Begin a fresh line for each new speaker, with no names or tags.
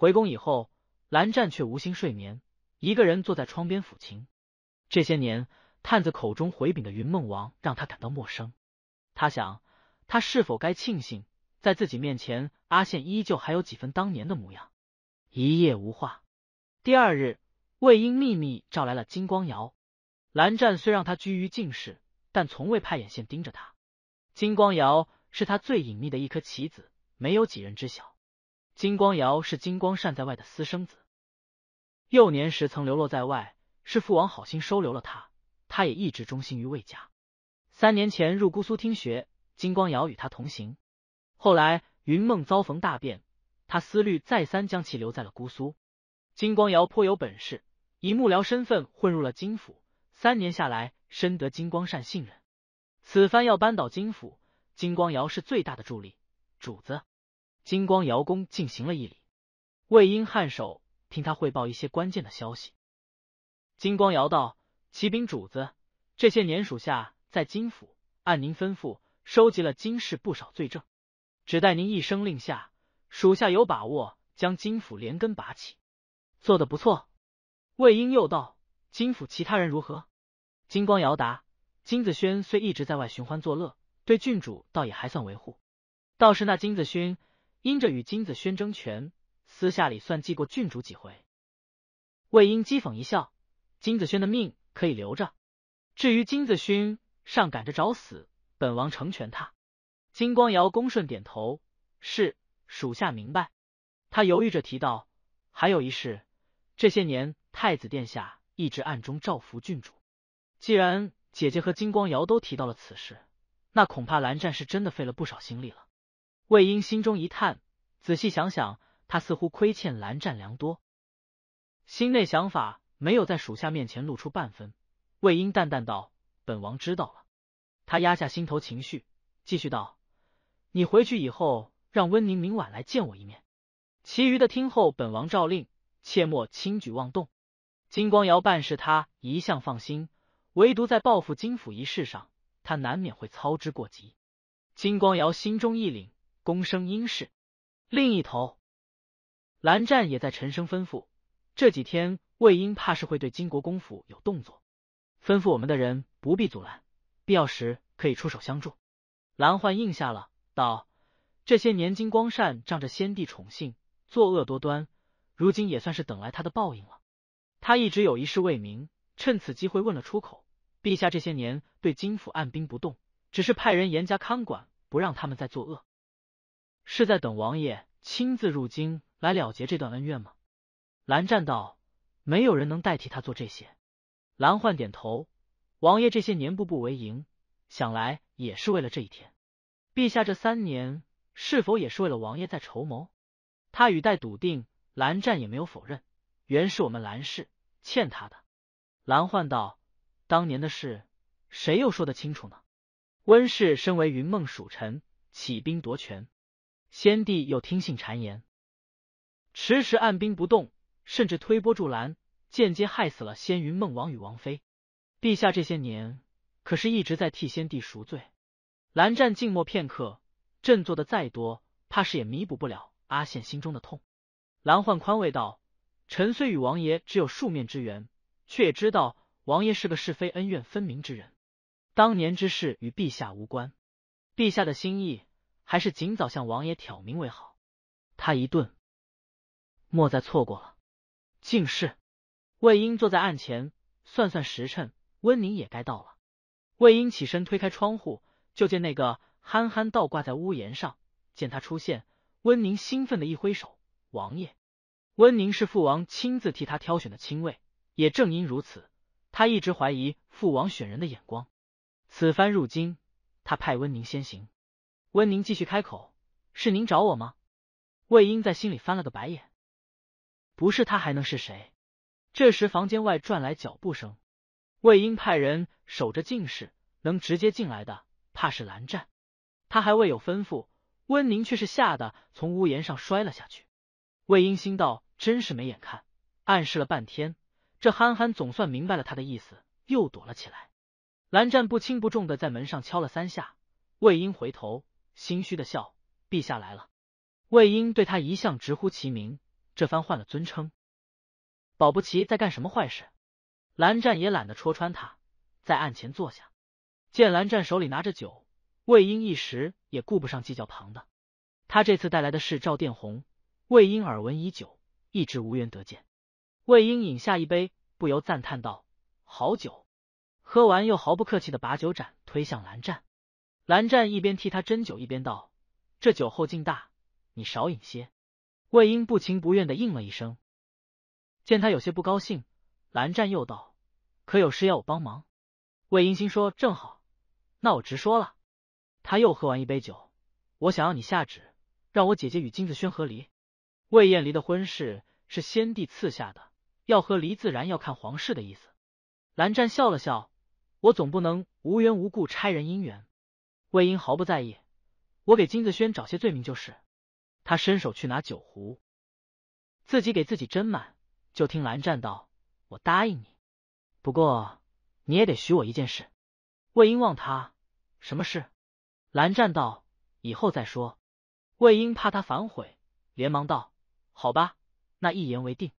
回宫以后，蓝湛却无心睡眠，一个人坐在窗边抚琴。这些年探子口中回禀的云梦王让他感到陌生，他想，他是否该庆幸，在自己面前，阿羡依旧还有几分当年的模样。一夜无话。第二日，魏婴秘密召来了金光瑶。蓝湛虽让他居于进室，但从未派眼线盯着他。金光瑶是他最隐秘的一颗棋子，没有几人知晓。金光瑶是金光善在外的私生子，幼年时曾流落在外，是父王好心收留了他，他也一直忠心于魏家。三年前入姑苏听学，金光瑶与他同行。后来云梦遭逢大变，他思虑再三，将其留在了姑苏。金光瑶颇有本事，以幕僚身份混入了金府，三年下来，深得金光善信任。此番要扳倒金府，金光瑶是最大的助力，主子。金光瑶宫进行了一礼，魏婴颔首，听他汇报一些关键的消息。金光瑶道：“启禀主子，这些年属下在金府按您吩咐收集了金氏不少罪证，只待您一声令下，属下有把握将金府连根拔起。做得不错。”魏婴又道：“金府其他人如何？”金光瑶答：“金子轩虽一直在外寻欢作乐，对郡主倒也还算维护。倒是那金子轩。”因着与金子轩争权，私下里算计过郡主几回。魏婴讥讽一笑：“金子轩的命可以留着，至于金子轩上赶着找死，本王成全他。”金光瑶恭顺点头：“是，属下明白。”他犹豫着提到：“还有一事，这些年太子殿下一直暗中照拂郡主。既然姐姐和金光瑶都提到了此事，那恐怕蓝湛是真的费了不少心力了。”魏婴心中一叹，仔细想想，他似乎亏欠蓝湛良多。心内想法没有在属下面前露出半分，魏婴淡淡道：“本王知道了。”他压下心头情绪，继续道：“你回去以后，让温宁明晚来见我一面。”其余的听候本王诏令，切莫轻举妄动。金光瑶办事，他一向放心，唯独在报复金府一事上，他难免会操之过急。金光瑶心中一凛。东升阴氏。另一头，蓝湛也在沉声吩咐。这几天魏婴怕是会对金国公府有动作，吩咐我们的人不必阻拦，必要时可以出手相助。蓝焕应下了，道：“这些年金光善仗着先帝宠幸，作恶多端，如今也算是等来他的报应了。他一直有一事未明，趁此机会问了出口。陛下这些年对金府按兵不动，只是派人严加看管，不让他们再作恶。”是在等王爷亲自入京来了结这段恩怨吗？蓝湛道：“没有人能代替他做这些。”蓝焕点头。王爷这些年步步为营，想来也是为了这一天。陛下这三年是否也是为了王爷在筹谋？他语带笃定，蓝湛也没有否认。原是我们蓝氏欠他的。蓝焕道：“当年的事，谁又说得清楚呢？”温氏身为云梦属臣，起兵夺权。先帝又听信谗言，迟迟按兵不动，甚至推波助澜，间接害死了仙云孟王与王妃。陛下这些年可是一直在替先帝赎罪。蓝湛静默片刻，朕做的再多，怕是也弥补不了阿羡心中的痛。蓝焕宽慰道：“臣虽与王爷只有数面之缘，却也知道王爷是个是非恩怨分明之人。当年之事与陛下无关，陛下的心意。”还是尽早向王爷挑明为好。他一顿，莫再错过了。竟是，魏婴坐在案前，算算时辰，温宁也该到了。魏婴起身推开窗户，就见那个憨憨倒挂在屋檐上。见他出现，温宁兴奋的一挥手：“王爷！”温宁是父王亲自替他挑选的亲卫，也正因如此，他一直怀疑父王选人的眼光。此番入京，他派温宁先行。温宁继续开口：“是您找我吗？”魏婴在心里翻了个白眼，不是他还能是谁？这时房间外传来脚步声，魏婴派人守着进室，能直接进来的怕是蓝湛。他还未有吩咐，温宁却是吓得从屋檐上摔了下去。魏婴心道：“真是没眼看，暗示了半天，这憨憨总算明白了他的意思，又躲了起来。”蓝湛不轻不重的在门上敲了三下，魏婴回头。心虚的笑，陛下来了。魏婴对他一向直呼其名，这番换了尊称，保不齐在干什么坏事。蓝湛也懒得戳穿他，在案前坐下。见蓝湛手里拿着酒，魏婴一时也顾不上计较旁的。他这次带来的是赵殿红，魏婴耳闻已久，一直无缘得见。魏婴饮下一杯，不由赞叹道：“好酒！”喝完又毫不客气的把酒盏推向蓝湛。蓝湛一边替他斟酒，一边道：“这酒后劲大，你少饮些。”魏婴不情不愿的应了一声。见他有些不高兴，蓝湛又道：“可有事要我帮忙？”魏婴心说：“正好，那我直说了。”他又喝完一杯酒，我想要你下旨，让我姐姐与金子轩和离。魏燕离的婚事是先帝赐下的，要和离自然要看皇室的意思。蓝湛笑了笑：“我总不能无缘无故拆人姻缘。”魏婴毫不在意，我给金子轩找些罪名就是。他伸手去拿酒壶，自己给自己斟满。就听蓝湛道：“我答应你，不过你也得许我一件事。”魏婴望他，什么事？蓝湛道：“以后再说。”魏婴怕他反悔，连忙道：“好吧，那一言为定。”